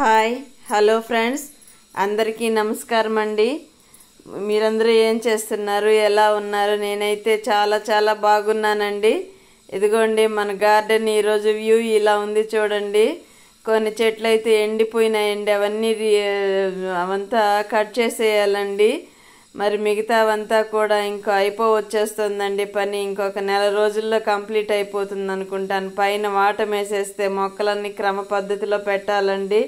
hi hello friends అందరికీ నమస్కారం అండి మీరందరూ ఏం చేస్తున్నారు ఎలా ఉన్నారు నేనైతే చాలా చాలా బాగున్నానండి ఇదిగోండి మన గార్డెన్ ఈరోజు వ్యూ ఇలా ఉంది చూడండి కొన్ని చెట్లు అయితే ఎండిపోయినాయండి అవన్నీ అవంతా కట్ చేసేయాలండి మరి మిగతావంతా కూడా ఇంకో అయిపో వచ్చేస్తుందండి పని ఇంకొక నెల రోజుల్లో కంప్లీట్ అయిపోతుంది అనుకుంటాను పైన వాటం వేసేస్తే మొక్కలన్నీ క్రమ పద్ధతిలో పెట్టాలండి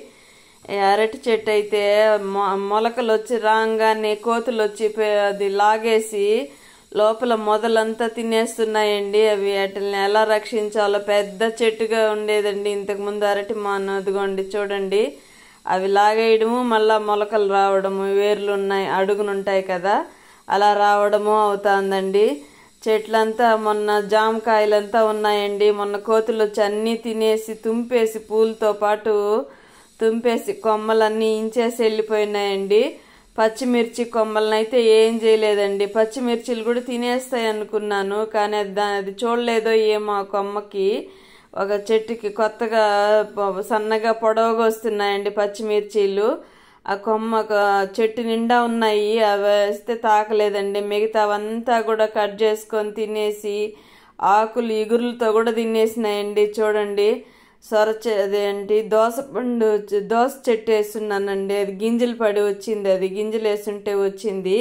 అరటి చెట్టు అయితే మొలకలు వచ్చి రాగానే కోతులు వచ్చి అది లాగేసి లోపల మొదలంతా తినేస్తున్నాయండి అవి వాటిని ఎలా రక్షించాలో పెద్ద చెట్టుగా ఉండేదండి ఇంతకుముందు అరటి మాను అదిగోండి చూడండి అవి లాగేయడము మళ్ళీ మొలకలు రావడము వేర్లు ఉన్నాయి అడుగునుంటాయి కదా అలా రావడము అవుతుందండి చెట్లంతా మొన్న జామకాయలంతా ఉన్నాయండి మొన్న కోతులు వచ్చి అన్నీ తినేసి తుంపేసి పూలతో పాటు తుంపేసి కొమ్మలన్నీ ఇంచేసి వెళ్ళిపోయినాయండి పచ్చిమిర్చి కొమ్మలను అయితే ఏం చేయలేదండి పచ్చిమిర్చిలు కూడా తినేస్తాయి అనుకున్నాను కానీ అది అది చూడలేదో ఏమో ఆ కొమ్మకి ఒక చెట్టుకి కొత్తగా సన్నగా పొడవగా వస్తున్నాయండి పచ్చిమిర్చీలు ఆ కొమ్మ చెట్టు నిండా ఉన్నాయి అవి వేస్తే తాకలేదండి మిగతా అవంతా కూడా కట్ చేసుకొని తినేసి ఆకులు ఇగురులతో కూడా తినేసినాయండి చూడండి సొర అదేంటి దోసపండు దోస చెట్టు వేస్తున్నానండి అది గింజలు పడి వచ్చింది అది గింజలు వేస్తుంటే వచ్చింది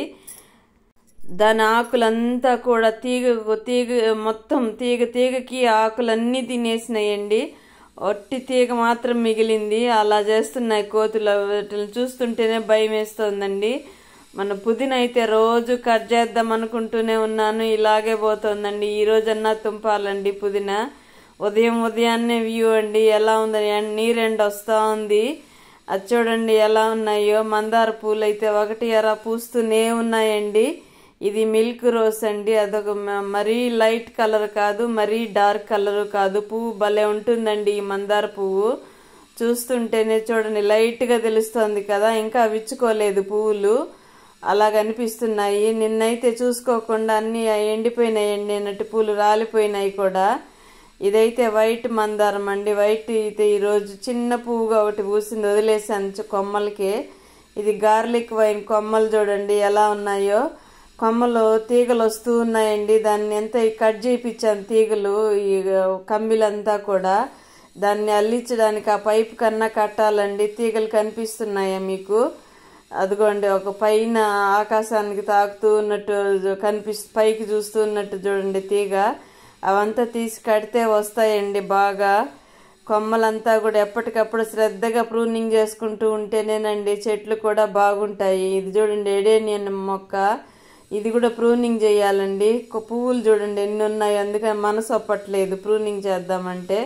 దాని ఆకులంతా కూడా తీగ తీగ మొత్తం తీగ తీగకి ఆకులన్నీ తినేసినాయండి ఒట్టి తీగ మాత్రం మిగిలింది అలా చేస్తున్నాయి కోతులు వాటిని చూస్తుంటేనే భయం వేస్తుందండి మన పుదీన అయితే రోజు కట్ చేద్దాం అనుకుంటూనే ఉన్నాను ఇలాగే పోతోందండి ఈరోజన్నా తుంపాలండి పుదీనా ఉదయం ఉదయాన్నే వ్యూ అండి ఎలా ఉందని నీరెండ్ వస్తూ ఉంది అది చూడండి ఎలా ఉన్నాయో మందార పూలు అయితే ఒకటి ఎరా పూస్తూనే ఉన్నాయండి ఇది మిల్క్ రోస్ అండి అదొక మరీ లైట్ కలర్ కాదు మరీ డార్క్ కలర్ కాదు పువ్వు భలే ఉంటుందండి ఈ మందార పువ్వు చూస్తుంటేనే చూడండి లైట్గా తెలుస్తుంది కదా ఇంకా విచ్చుకోలేదు పువ్వులు అలా కనిపిస్తున్నాయి నిన్నైతే చూసుకోకుండా అన్నీ ఎండిపోయినాయండి నట్టు పూలు రాలిపోయినాయి కూడా ఇదైతే వైట్ మందారం అండి వైట్ అయితే ఈరోజు చిన్న పువ్వుగా ఒకటి పూసింది వదిలేసాను కొమ్మలకి ఇది గార్లిక్ వైన్ కొమ్మలు చూడండి ఎలా ఉన్నాయో కొమ్మలు తీగలు వస్తూ ఉన్నాయండి దాన్ని ఎంత కట్ చేయించాను తీగలు ఈ కమ్మిలంతా కూడా దాన్ని అల్లించడానికి ఆ పైపు కన్నా కట్టాలండి తీగలు కనిపిస్తున్నాయా మీకు అదిగోండి ఒక పైన ఆకాశానికి తాకుతూ ఉన్నట్టు కనిపి పైకి చూస్తూ ఉన్నట్టు చూడండి తీగ అవంతా తీసి కడితే వస్తాయండి బాగా కొమ్మలంతా కూడా ఎప్పటికప్పుడు శ్రద్ధగా ప్రూనింగ్ చేసుకుంటూ ఉంటేనేనండి చెట్లు కూడా బాగుంటాయి ఇది చూడండి ఎడేనియన్ మొక్క ఇది కూడా ప్రూనింగ్ చేయాలండి పువ్వులు చూడండి ఎన్ని ఉన్నాయి అందుకని మనసు అప్పట్లేదు ప్రూనింగ్ చేద్దామంటే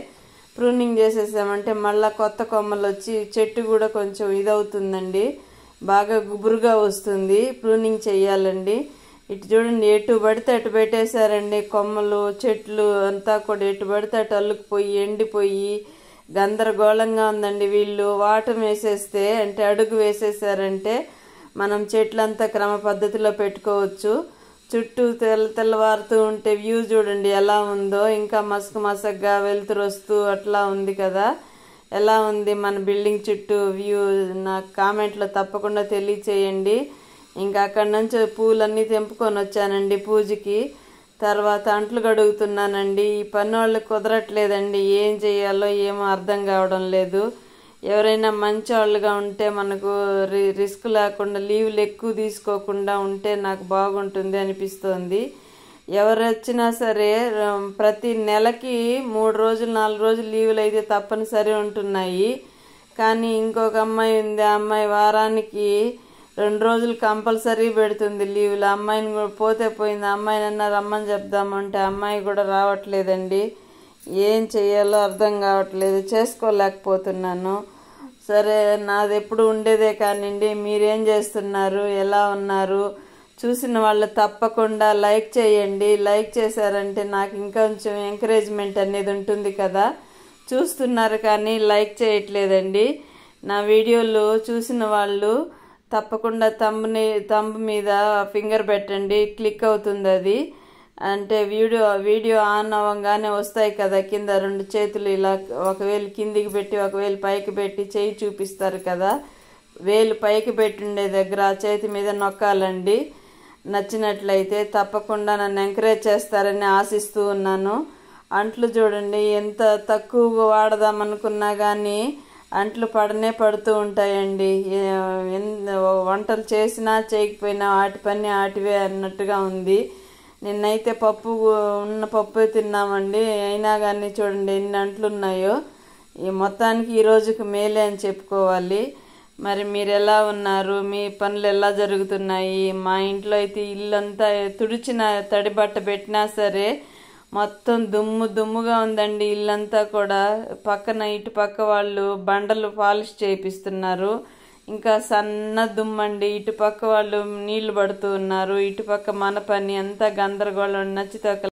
ప్రూనింగ్ చేసేసామంటే మళ్ళీ కొత్త కొమ్మలు వచ్చి చెట్టు కూడా కొంచెం ఇదవుతుందండి బాగా గుబురుగా వస్తుంది ప్రూనింగ్ చేయాలండి ఇటు చూడండి ఎటు పడితే అటు పెట్టేశారండి కొమ్మలు చెట్లు అంతా కూడా ఎటు పడితే అటు అల్లుకుపోయి ఎండిపోయి గందరగోళంగా ఉందండి వీళ్ళు వాటం వేసేస్తే అంటే అడుగు వేసేసారంటే మనం చెట్లంతా క్రమ పద్ధతిలో పెట్టుకోవచ్చు చుట్టూ తెల్ల తెల్లవారుతూ ఉంటే వ్యూ చూడండి ఎలా ఉందో ఇంకా మసక మసగ్గా వెలుతురు వస్తూ అట్లా ఉంది కదా ఎలా ఉంది మన బిల్డింగ్ చుట్టూ వ్యూ నా కామెంట్లో తప్పకుండా తెలియచేయండి ఇంకా అక్కడి నుంచి పూలన్నీ తెంపుకొని వచ్చానండి పూజకి తర్వాత అంట్లు గడుగుతున్నానండి ఈ పని వాళ్ళు కుదరట్లేదండి ఏం చేయాలో ఏమో అర్థం కావడం లేదు ఎవరైనా మంచి వాళ్ళుగా ఉంటే మనకు రి రిస్క్ లేకుండా లీవ్లు ఎక్కువ తీసుకోకుండా ఉంటే నాకు బాగుంటుంది అనిపిస్తోంది ఎవరు వచ్చినా సరే ప్రతి నెలకి మూడు రోజులు నాలుగు రోజులు లీవులు అయితే తప్పనిసరి ఉంటున్నాయి కానీ ఇంకొక అమ్మాయి ఉంది ఆ అమ్మాయి వారానికి రెండు రోజులు కంపల్సరీ పెడుతుంది లీవ్లు అమ్మాయిని కూడా పోతే పోయింది అమ్మాయినన్నా రమ్మని చెప్దామంటే అమ్మాయి కూడా రావట్లేదండి ఏం చేయాలో అర్థం కావట్లేదు చేసుకోలేకపోతున్నాను సరే నాది ఎప్పుడు ఉండేదే కానివ్వండి మీరేం చేస్తున్నారు ఎలా ఉన్నారు చూసిన వాళ్ళు తప్పకుండా లైక్ చేయండి లైక్ చేశారంటే నాకు ఇంకా కొంచెం ఎంకరేజ్మెంట్ అనేది ఉంటుంది కదా చూస్తున్నారు కానీ లైక్ చేయట్లేదండి నా వీడియోలు చూసిన వాళ్ళు తప్పకుండా తమ్ని తంబ్ మీద ఫింగర్ పెట్టండి క్లిక్ అవుతుంది అది అంటే వీడియో వీడియో ఆన్ అవ్వగానే వస్తాయి కదా కింద రెండు చేతులు ఇలా ఒకవేళ కిందికి పెట్టి ఒకవేళ పైకి పెట్టి చేయి చూపిస్తారు కదా వేలు పైకి పెట్టుండే దగ్గర ఆ చేతి మీద నొక్కాలండి నచ్చినట్లయితే తప్పకుండా నన్ను ఎంకరేజ్ చేస్తారని ఆశిస్తూ ఉన్నాను అంట్లు చూడండి ఎంత తక్కువగా వాడదామనుకున్నా కానీ అంట్లు పడనే పడుతూ ఉంటాయండి వంటలు చేసినా చేయకపోయినా వాటి పని ఆటివే అన్నట్టుగా ఉంది నిన్నైతే పప్పు ఉన్న పప్పు తిన్నామండి అయినా కానీ చూడండి ఎన్ని అంట్లు ఉన్నాయో ఈ మొత్తానికి ఈరోజుకి మేలే అని చెప్పుకోవాలి మరి మీరు ఎలా ఉన్నారు మీ పనులు ఎలా జరుగుతున్నాయి మా ఇంట్లో అయితే ఇల్లంతా తుడిచిన తడి బట్ట పెట్టినా సరే మొత్తం దుమ్ము దుమ్ముగా ఉందండి ఇల్లంతా కూడా పక్కన ఇటు పక్క వాళ్ళు బండలు పాలిష్ చేపిస్తున్నారు ఇంకా సన్న దుమ్మండి ఇటు పక్క వాళ్ళు నీళ్లు పడుతూ ఉన్నారు ఇటు పక్క మన పని అంతా గందరగోళం నచ్చితో